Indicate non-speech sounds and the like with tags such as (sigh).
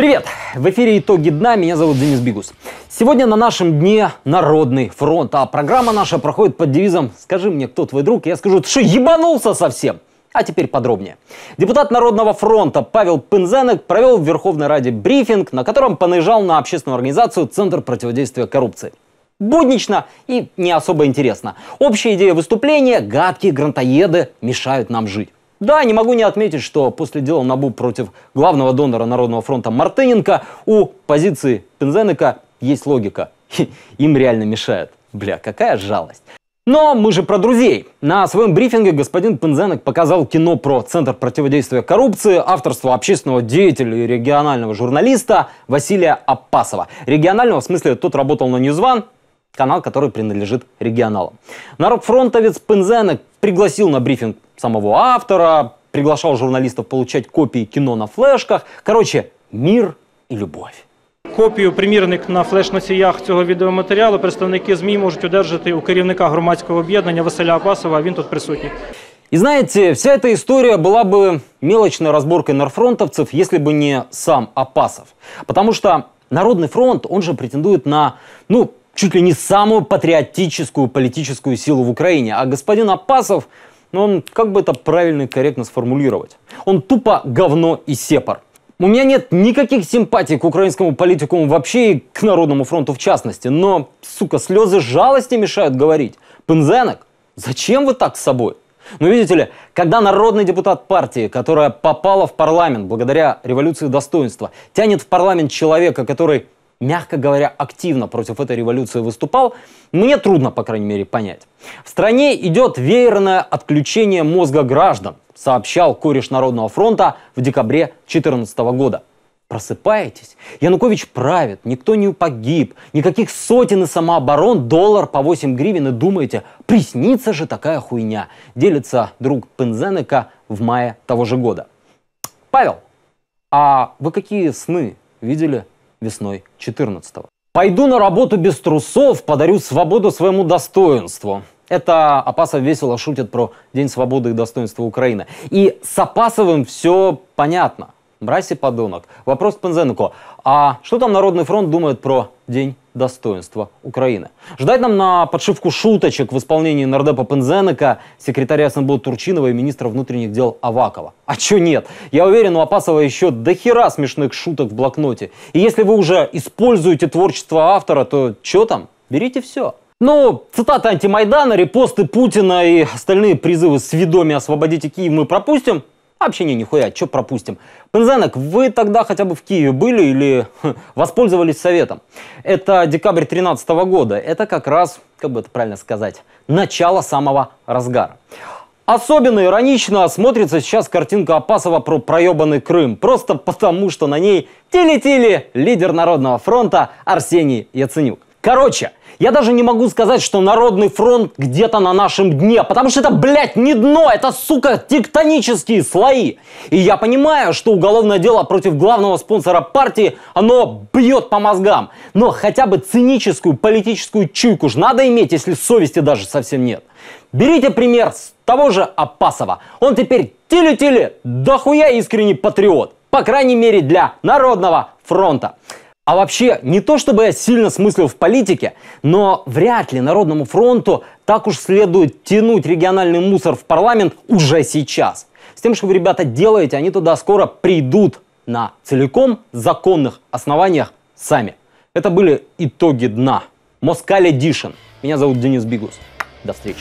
Привет! В эфире «Итоги дна». Меня зовут Денис Бигус. Сегодня на нашем дне Народный фронт, а программа наша проходит под девизом «Скажи мне, кто твой друг?» Я скажу, ты что, ебанулся совсем? А теперь подробнее. Депутат Народного фронта Павел Пензенек провел в Верховной Раде брифинг, на котором понаезжал на общественную организацию «Центр противодействия коррупции» буднично и не особо интересно. Общая идея выступления – гадкие грантоеды мешают нам жить. Да, не могу не отметить, что после дела НАБУ против главного донора Народного фронта Мартыненко у позиции Пензенека есть логика. Им реально мешает. Бля, какая жалость. Но мы же про друзей. На своем брифинге господин Пензенек показал кино про Центр противодействия коррупции, авторство общественного деятеля и регионального журналиста Василия Апасова. Регионального в смысле тот работал на Ньюзван, канал, который принадлежит регионалам. Народ фронтовец Пензенек пригласил на брифинг самого автора, приглашал журналистов получать копии кино на флешках. Короче, мир и любовь. Копію примірник на флеш-носіях цього відеоматеріалу представники ЗМІ можуть одержати у керівника громадського об'єднання Василя Апасова. Він тут присутній. И знаете, вся эта история была бы мелочной разборкой нарфронтовцев, если бы не сам Апасов. Потому что Народный фронт, он же претендует на, ну, чуть ли не самую патриотическую политическую силу в Украине. А господин Апасов но он, как бы это правильно и корректно сформулировать, он тупо говно и сепар. У меня нет никаких симпатий к украинскому политику вообще и к Народному фронту в частности, но, сука, слезы жалости мешают говорить. Пензенок, зачем вы так с собой? Но ну, видите ли, когда народный депутат партии, которая попала в парламент благодаря революции достоинства, тянет в парламент человека, который мягко говоря, активно против этой революции выступал, мне трудно, по крайней мере, понять. В стране идет веерное отключение мозга граждан, сообщал кореш Народного фронта в декабре 2014 года. Просыпаетесь? Янукович правит, никто не погиб, никаких сотен и самооборон, доллар по 8 гривен и думаете, приснится же такая хуйня, делится друг Пензенека в мае того же года. Павел, а вы какие сны видели весной 14 -го. «Пойду на работу без трусов, подарю свободу своему достоинству». Это Апасов весело шутит про День свободы и достоинства Украины. И с Апасовым все понятно. Мразь и подонок. Вопрос Пензенко. А что там Народный фронт думает про День достоинства Украины. Ждать нам на подшивку шуточек в исполнении нардепа Пензенека, секретаря СНБ Турчинова и министра внутренних дел Авакова. А чё нет? Я уверен, у Апасова еще дохера смешных шуток в блокноте. И если вы уже используете творчество автора, то чё там? Берите все. Ну, цитаты антимайдана, репосты Путина и остальные призывы с ведоми «Освободите Киев» мы пропустим. А общение нихуя, что пропустим. Пензенок, вы тогда хотя бы в Киеве были или (laughs) ха, хм, воспользовались советом? Это декабрь 2013 года. Это как раз, как бы это правильно сказать, начало самого разгара. Особенно иронично смотрится сейчас картинка опасова про проебанный Крым. Просто потому, что на ней телетели лидер Народного фронта Арсений Яценюк. Короче, я даже не могу сказать, что Народный фронт где-то на нашем дне, потому что это, блядь, не дно, это, сука, тектонические слои. И я понимаю, что уголовное дело против главного спонсора партии, оно бьет по мозгам. Но хотя бы циническую политическую чуйку ж надо иметь, если совести даже совсем нет. Берите пример с того же Апасова. Он теперь теле-теле, дохуя искренний патриот. По крайней мере для Народного фронта. А вообще, не то чтобы я сильно смыслил в политике, но вряд ли Народному фронту так уж следует тянуть региональный мусор в парламент уже сейчас. С тем, что вы, ребята, делаете, они туда скоро придут на целиком законных основаниях сами. Это были итоги дна. Москаля Дишин. Меня зовут Денис Бигус. До встречи.